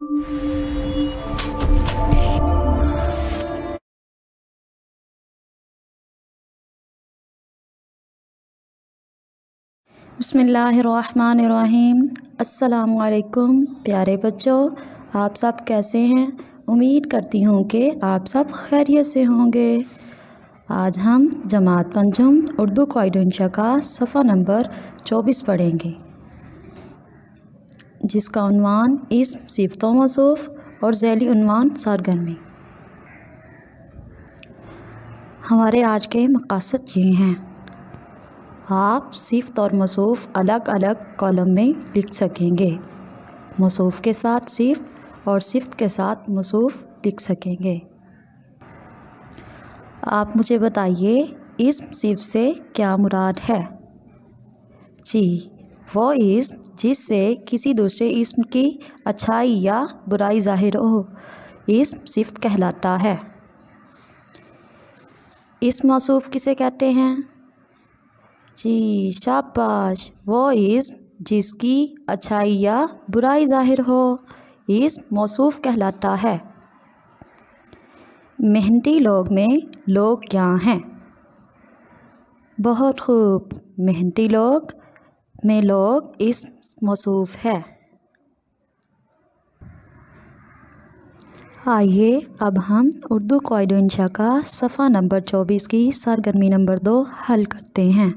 बसमीम् अल्लाम प्यारे बच्चों आप सब कैसे हैं उम्मीद करती हूँ कि आप सब खैरियत से होंगे आज हम जमात पंचम उर्दू कायडनशा का सफ़ा नंबर 24 पढ़ेंगे जिसका अनवान इसम सिफतों मसूफ़ और जैली अनवान सारगर्मी हमारे आज के मकासद ये हैं आप सिफत और मसूफ़ अलग अलग कॉलम में लिख सकेंगे मसूफ़ के साथ सिफ और सिफत के साथ मसूफ़ लिख सकेंगे आप मुझे बताइए इस सिफ से क्या मुराद है जी वो इस जिससे किसी दूसरे इसम की अच्छाई या बुराई ज़ाहिर हो इस सिफ्त कहलाता है इस मौसू किसे कहते हैं जी शाबाश वो इसम जिसकी अच्छाई या बुराई ज़ाहिर हो इस मौसूफ़ कहलाता है मेहनती लोग में लोग क्या हैं बहुत खूब मेहनती लोग में लोग इस मसूफ़ है आइए अब हम उर्दू कोयड इंशा का सफ़ा नंबर चौबीस की सरगर्मी नंबर दो हल करते हैं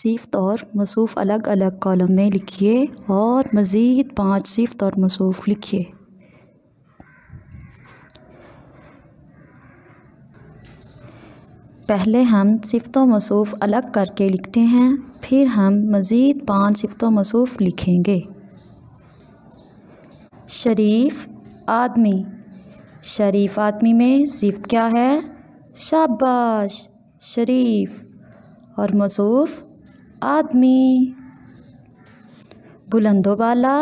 सिफ्त और मसूफ अलग अलग कॉलम में लिखिए और मज़ीद पाँच सिफ्त और मसूफ लिखिए पहले हम सिफ्त मसूफ़ अलग करके लिखते हैं फिर हम मज़ीद पाँच सिफ्त मसूफ़ लिखेंगे शरीफ आदमी शरीफ आदमी में सिफ्त क्या है शाबाश शरीफ और मसूफ़ आदमी बुलंदोबाला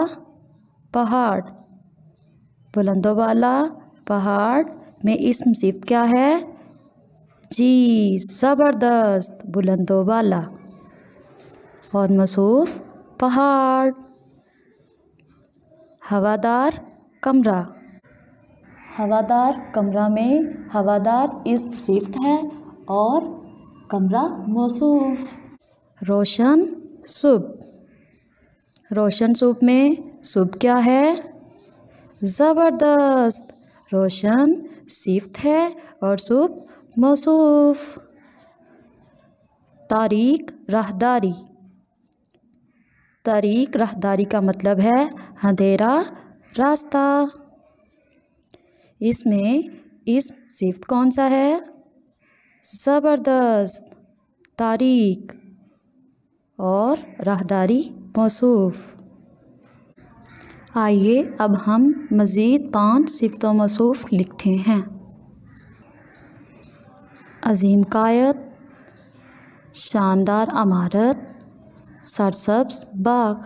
पहाड़ बुलंदोबाला पहाड़ में इसम सिफ्त क्या है जी ज़बरदस्त बुलंदो बाला और मसूफ पहाड़ हवादार कमरा हवादार कमरा में हवादार इस सिफ्त है और कमरा मसूफ रोशन सुब रोशन सूप में सुब क्या है ज़बरदस्त रोशन सिफ्त है और सुब मौसूफ तारीक राहदारी तारीक राहदारी का मतलब है अंधेरा रास्ता इसमें इस सिफ्त कौन सा है ज़बरदस्त तारीक और राहदारी मौसूफ़ आइए अब हम मज़ीद पाँच सिफत मसूफ़ लिखते हैं अज़ीम कायद शानदार अमारत सरसब्स बाग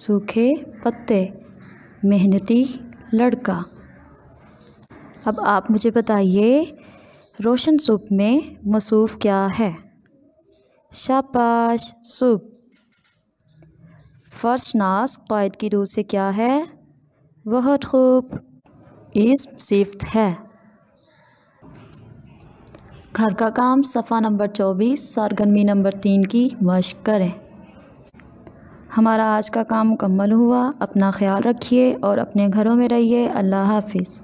सूखे पत्ते मेहनती लड़का अब आप मुझे बताइए रोशन सूप में मसूफ़ क्या है शाबाश सूप नास क़ायद की रूह से क्या है बहुत खूब इस सिफ्त है घर का काम सफ़ा नंबर चौबीस सरगर्मी नंबर तीन की मश करें हमारा आज का काम मुकम्मल हुआ अपना ख्याल रखिए और अपने घरों में रहिए अल्लाह हाफिज़